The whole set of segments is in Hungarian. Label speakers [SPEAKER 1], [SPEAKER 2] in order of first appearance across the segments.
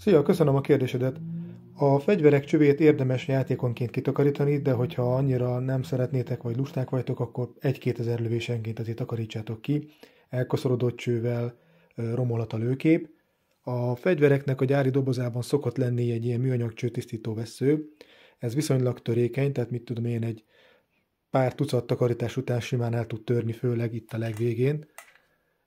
[SPEAKER 1] Szia, köszönöm a kérdésedet. A fegyverek csövét érdemes játékonként kitakarítani, de hogyha annyira nem szeretnétek vagy lusták vagytok, akkor egy-két ezer lövésenként azért takarítsátok ki, elkoszorodott csővel romolhat a lőkép. A fegyvereknek a gyári dobozában szokott lenni egy ilyen műanyag csőtisztító vesző. Ez viszonylag törékeny, tehát mit tudom én, egy pár tucat takarítás után simán el tud törni, főleg itt a legvégén.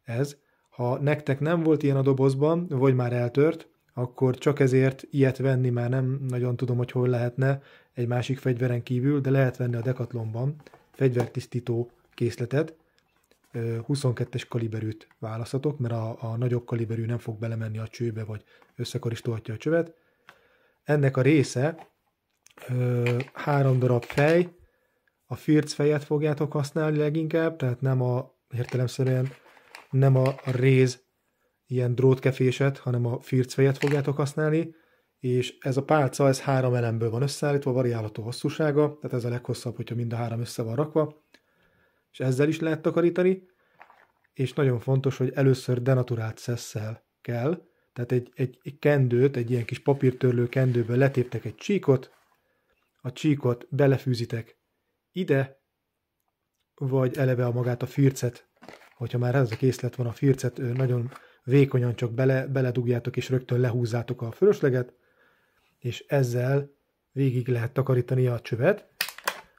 [SPEAKER 1] Ez. Ha nektek nem volt ilyen a dobozban, vagy már eltört, akkor csak ezért ilyet venni már nem nagyon tudom, hogy hol lehetne egy másik fegyveren kívül, de lehet venni a Decathlonban fegyvertisztító készletet, 22-es kaliberűt választatok, mert a, a nagyobb kaliberű nem fog belemenni a csőbe, vagy összekaristolhatja a csövet. Ennek a része ö, három darab fej, a firc fejet fogjátok használni leginkább, tehát nem a értelemszerűen nem a réz ilyen drótkeféset, hanem a fircfejet fogjátok használni, és ez a pálca, ez három elemből van összeállítva, variálható hosszúsága, tehát ez a leghosszabb, hogyha mind a három össze van rakva, és ezzel is lehet takarítani, és nagyon fontos, hogy először denaturált szesszel kell, tehát egy, egy, egy kendőt, egy ilyen kis papírtörlő kendőből letéptek egy csíkot, a csíkot belefűzitek ide, vagy eleve a magát a fircet, hogyha már ez a készlet van, a fircet nagyon vékonyan csak bele, beledugjátok, és rögtön lehúzzátok a fölösleget, és ezzel végig lehet takarítani a csövet.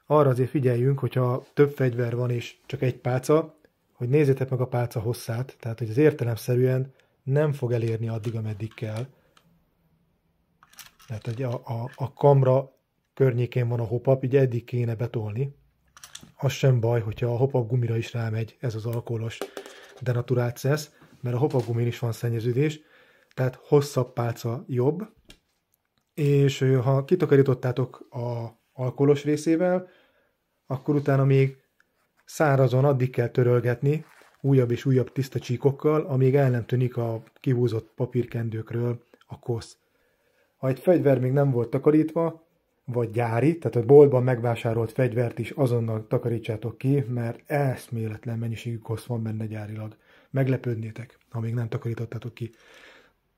[SPEAKER 1] Arra azért figyeljünk, hogyha több fegyver van és csak egy pálca, hogy nézzétek meg a pálca hosszát, tehát hogy az értelemszerűen nem fog elérni addig, ameddig kell. Tehát, hogy a, a, a kamra környékén van a hopap, így eddig kéne betolni. Az sem baj, hogyha a hopap gumira is rámegy ez az alkoholos denaturált szesz mert a hopagumin is van szennyeződés, tehát hosszabb pálca jobb, és ha kitakarítottátok a alkoholos részével, akkor utána még szárazon addig kell törölgetni, újabb és újabb tiszta csíkokkal, amíg el nem tűnik a kihúzott papírkendőkről a kosz. Ha egy fegyver még nem volt takarítva, vagy gyári, tehát a boltban megvásárolt fegyvert is azonnal takarítsátok ki, mert eszméletlen mennyiségű kosz van benne gyárilag. Meglepődnétek, ha még nem takarítottátok ki.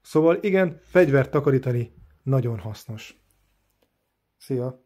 [SPEAKER 1] Szóval igen, fegyvert takarítani nagyon hasznos. Szia!